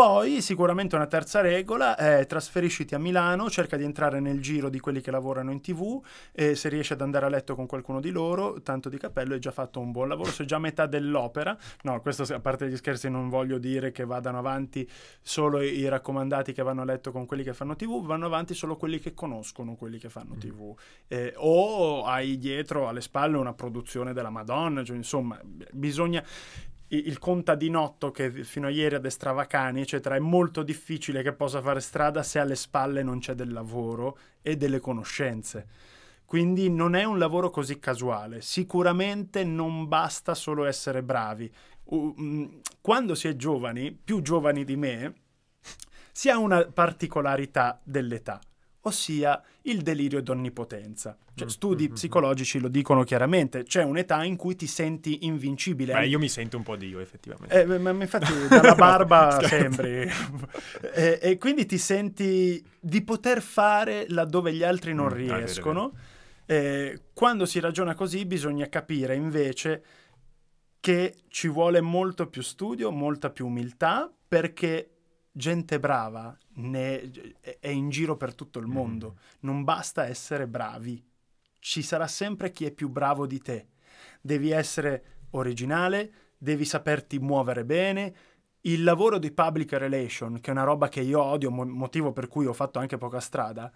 Poi sicuramente una terza regola è eh, trasferisciti a Milano, cerca di entrare nel giro di quelli che lavorano in tv e se riesci ad andare a letto con qualcuno di loro, tanto di capello, hai già fatto un buon lavoro, sei già a metà dell'opera. No, questo a parte gli scherzi non voglio dire che vadano avanti solo i raccomandati che vanno a letto con quelli che fanno tv, vanno avanti solo quelli che conoscono quelli che fanno mm. tv. Eh, o hai dietro alle spalle una produzione della Madonna, cioè, insomma bisogna il contadinotto che fino a ieri addestrava cani, eccetera, è molto difficile che possa fare strada se alle spalle non c'è del lavoro e delle conoscenze. Quindi non è un lavoro così casuale. Sicuramente non basta solo essere bravi. Mm, quando si è giovani, più giovani di me, si ha una particolarità dell'età ossia il delirio d'onnipotenza. Cioè, mm, studi mm-hmm. psicologici lo dicono chiaramente, c'è un'età in cui ti senti invincibile. Beh, io mi sento un po' Dio, effettivamente. Eh, ma, infatti dalla barba sembri. e, e, quindi ti senti di poter fare laddove gli altri non mm, ah, riescono. vero, vero. Eh, quando si ragiona così bisogna capire invece che ci vuole molto più studio, molta più umiltà, perché gente brava ne, è in giro per tutto il mm. mondo, mm. non basta essere bravi, ci sarà sempre chi è più bravo di te, devi essere originale, devi saperti muovere bene, il lavoro di public relation, che è una roba che io odio, motivo per cui ho fatto anche poca strada,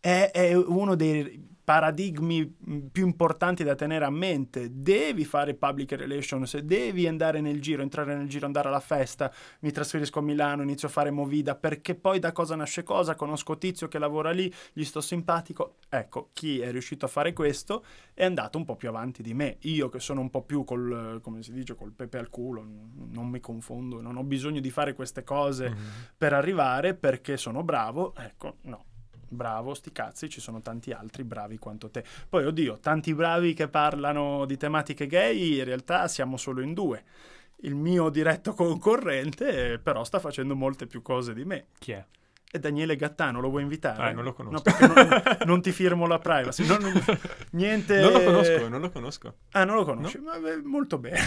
è, è uno dei paradigmi mm, più importanti da tenere a mente. Devi fare public relations, devi andare nel giro, entrare nel giro, andare alla festa, mi trasferisco a Milano, inizio a fare movida, perché poi da cosa nasce cosa, conosco tizio che lavora lì, gli sto simpatico. Ecco, chi è riuscito a fare questo è andato un po' più avanti di me. Io che sono un po' più col, come si dice, col pepe al culo, non mi confondo, non ho bisogno di fare queste cose mm-hmm. per arrivare perché sono bravo, ecco, no bravo, sti cazzi, ci sono tanti altri bravi quanto te. Poi, oddio, tanti bravi che parlano di tematiche gay, in realtà siamo solo in due. Il mio diretto concorrente, eh, però, sta facendo molte più cose di me. Chi è? è Daniele Gattano, lo vuoi invitare? Ah, non lo conosco. No, non, non, ti firmo la privacy. Non, non, niente... non lo conosco, non lo conosco. Ah, non lo conosci? No? Vabbè, molto bene.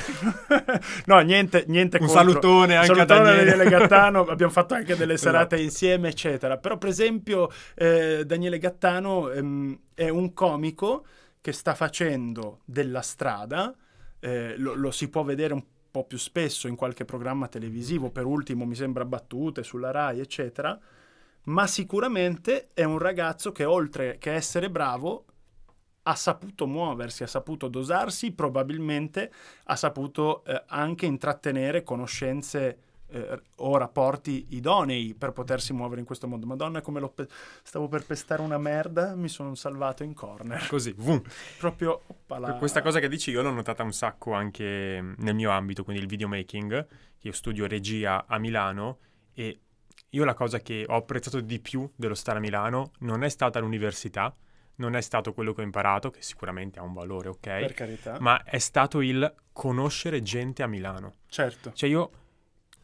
no, niente, niente Un contro. salutone anche salutone a Daniele. Daniele Gattano, abbiamo fatto anche delle esatto. serate esatto. insieme, eccetera. Però, per esempio, eh, Daniele Gattano ehm, è un comico che sta facendo della strada, eh, lo, lo si può vedere un po' più spesso in qualche programma televisivo, per ultimo mi sembra battute sulla RAI, eccetera ma sicuramente è un ragazzo che oltre che essere bravo ha saputo muoversi, ha saputo dosarsi, probabilmente ha saputo eh, anche intrattenere conoscenze eh, o rapporti idonei per potersi muovere in questo mondo. Madonna, come lo pe- stavo per pestare una merda, mi sono salvato in corner. Così, vum. Proprio oppala. questa cosa che dici io l'ho notata un sacco anche nel mio ambito, quindi il videomaking, io studio regia a Milano e io la cosa che ho apprezzato di più dello stare a Milano non è stata l'università, non è stato quello che ho imparato, che sicuramente ha un valore, ok? Per carità. Ma è stato il conoscere gente a Milano. Certo. Cioè io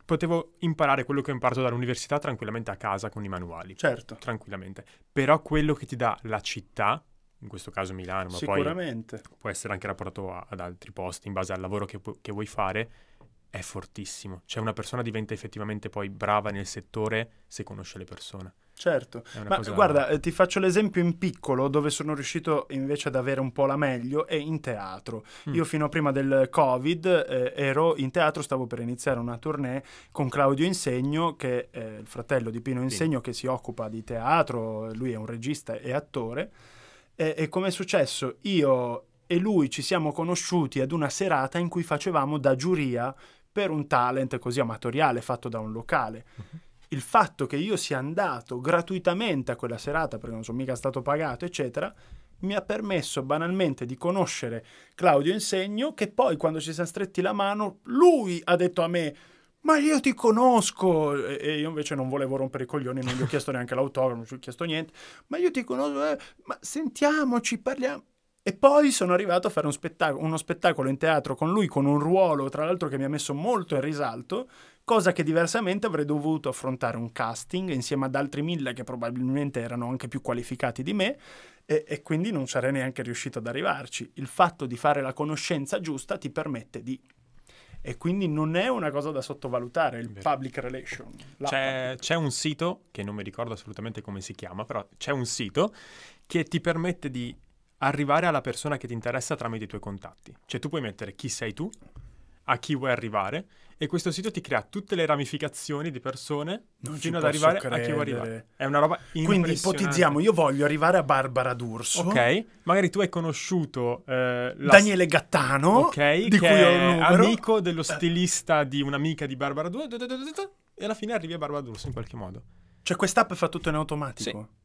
potevo imparare quello che ho imparato dall'università tranquillamente a casa con i manuali. Certo. Tranquillamente. Però quello che ti dà la città, in questo caso Milano, ma poi può essere anche rapportato a, ad altri posti in base al lavoro che, pu- che vuoi fare, è fortissimo. Cioè una persona diventa effettivamente poi brava nel settore se conosce le persone. Certo, ma cosa... guarda, eh, ti faccio l'esempio in piccolo dove sono riuscito invece ad avere un po' la meglio è in teatro. Mm. Io fino a prima del Covid eh, ero in teatro, stavo per iniziare una tournée con Claudio Insegno, che è il fratello di Pino Insegno sì. che si occupa di teatro, lui è un regista e attore. E, e come è successo? Io e lui ci siamo conosciuti ad una serata in cui facevamo da giuria per un talent così amatoriale fatto da un locale. Uh-huh. Il fatto che io sia andato gratuitamente a quella serata, perché non sono mica stato pagato, eccetera, mi ha permesso banalmente di conoscere Claudio Insegno, che poi quando ci siamo stretti la mano, lui ha detto a me ma io ti conosco e io invece non volevo rompere i coglioni non gli ho chiesto neanche l'autografo non gli ho chiesto niente ma io ti conosco eh, ma sentiamoci parliamo e poi sono arrivato a fare un spettac- uno spettacolo in teatro con lui, con un ruolo, tra l'altro, che mi ha messo molto in risalto, cosa che diversamente avrei dovuto affrontare un casting insieme ad altri mille che probabilmente erano anche più qualificati di me e, e quindi non sarei neanche riuscito ad arrivarci. Il fatto di fare la conoscenza giusta ti permette di e quindi non è una cosa da sottovalutare il public relation. C'è, c'è, un sito che non mi ricordo assolutamente come si chiama, però c'è un sito che ti permette di arrivare alla persona che ti interessa tramite i tuoi contatti. Cioè tu puoi mettere chi sei tu, a chi vuoi arrivare e questo sito ti crea tutte le ramificazioni di persone non fino ad arrivare credere. a chi vuoi arrivare. È una roba Quindi ipotizziamo, io voglio arrivare a Barbara D'Urso. Ok, magari tu hai conosciuto eh, Daniele Gattano, okay, di cui è amico dello eh. stilista di un'amica di Barbara D'Urso e alla fine arrivi a Barbara D'Urso in qualche modo. Cioè quest'app fa tutto in automatico. Sì.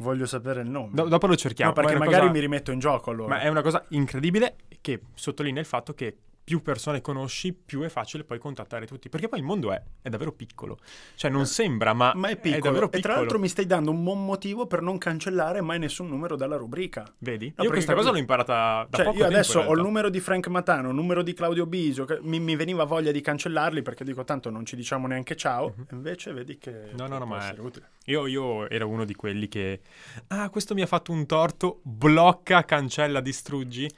Voglio sapere il nome. Do- dopo lo cerchiamo. No, perché magari cosa... mi rimetto in gioco allora. Ma è una cosa incredibile che sottolinea il fatto che più persone conosci, più è facile poi contattare tutti. Perché poi il mondo è, è davvero piccolo. Cioè non eh, sembra, ma, ma è, piccolo. è davvero piccolo. E tra l'altro mi stai dando un buon motivo per non cancellare mai nessun numero dalla rubrica. Vedi? No, io questa cosa l'ho imparata da cioè, poco io adesso ho il numero di Frank Matano, il numero di Claudio Bisio, mi, mi, veniva voglia di cancellarli perché dico tanto non ci diciamo neanche ciao, mm-hmm. invece vedi che... No, no, no, ma... Io, io ero uno di quelli che... Ah, questo mi ha fatto un torto, blocca, cancella, distruggi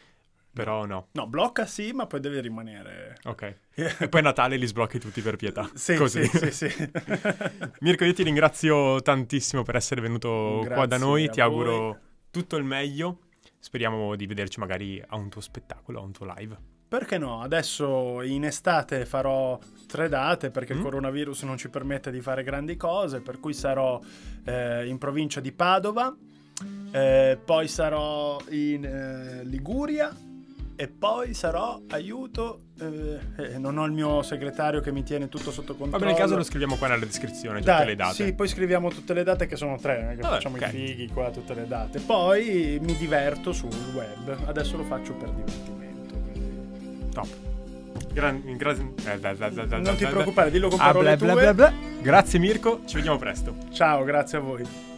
però no. No, blocca sì, ma poi deve rimanere. Ok. e poi Natale li sblocchi tutti per pietà. Sì, Così. sì, sì. sì. Mirko, io ti ringrazio tantissimo per essere venuto Grazie qua da noi. Ti auguro voi. tutto il meglio. Speriamo di vederci magari a un tuo spettacolo, a un tuo live. Perché no? Adesso in estate farò tre date perché mm. il coronavirus non ci permette di fare grandi cose, per cui sarò eh, in provincia di Padova, eh, poi sarò in eh, Liguria e poi sarò aiuto. Eh, eh, non ho il mio segretario che mi tiene tutto sotto controllo. Vabbè, nel caso lo scriviamo qua nella descrizione, Dai, tutte le date. Sì, poi scriviamo tutte le date che sono tre, eh, che Vabbè, facciamo okay. i fighi qua, tutte le date. Poi mi diverto sul web. Adesso lo faccio per divertimento. Quindi... Top. Gran, gra- eh, non ti preoccupare, dillo con ah, parole ah, bla, bla, bla, bla. Grazie Mirko, ci vediamo presto. Ciao, grazie a voi.